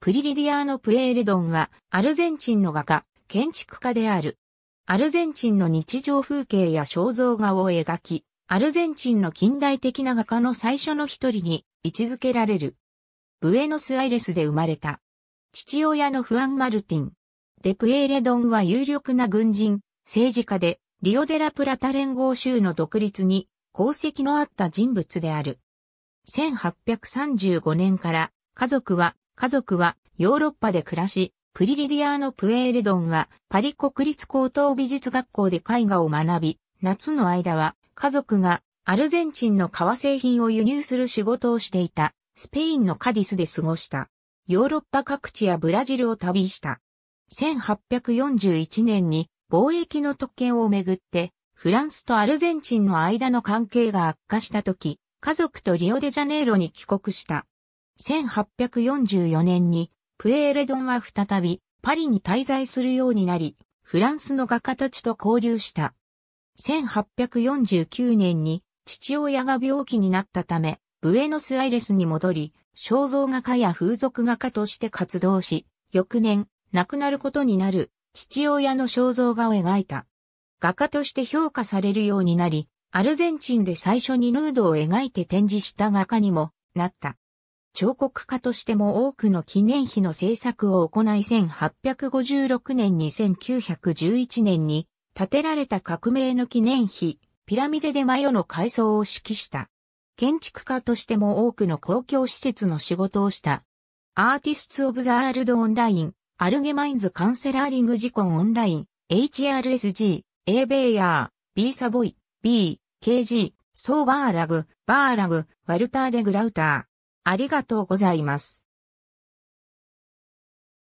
プリリディアーノ・プエーレドンは、アルゼンチンの画家、建築家である。アルゼンチンの日常風景や肖像画を描き、アルゼンチンの近代的な画家の最初の一人に位置づけられる。ブエノスアイレスで生まれた。父親のフアン・マルティン。デプエーレドンは有力な軍人、政治家で、リオデラプラタ連合州の独立に功績のあった人物である。1835年から家族は家族はヨーロッパで暮らし、プリリディアーノ・プエーレドンはパリ国立高等美術学校で絵画を学び、夏の間は家族がアルゼンチンの革製品を輸入する仕事をしていたスペインのカディスで過ごした。ヨーロッパ各地やブラジルを旅した。1841年に貿易の特権をめぐってフランスとアルゼンチンの間の関係が悪化した時、家族とリオデジャネイロに帰国した。1844年にプエーレドンは再びパリに滞在するようになり、フランスの画家たちと交流した。1849年に父親が病気になったため、ブエノスアイレスに戻り、肖像画家や風俗画家として活動し、翌年、亡くなることになる父親の肖像画を描いた。画家として評価されるようになり、アルゼンチンで最初にヌードを描いて展示した画家にもなった。彫刻家としても多くの記念碑の制作を行い1856年に1911年に建てられた革命の記念碑、ピラミデでマヨの改装を指揮した。建築家としても多くの公共施設の仕事をした。アーティスツ・オブ・ザ・アールド・オンライン、アルゲマインズ・カンセラーリング・ジコン・オンライン、HRSG、A・ ベイヤー、B・ サボイ、B、KG、ソー・バーラグ、バーラグ、ワルター・デ・グラウター。ありがとうございます。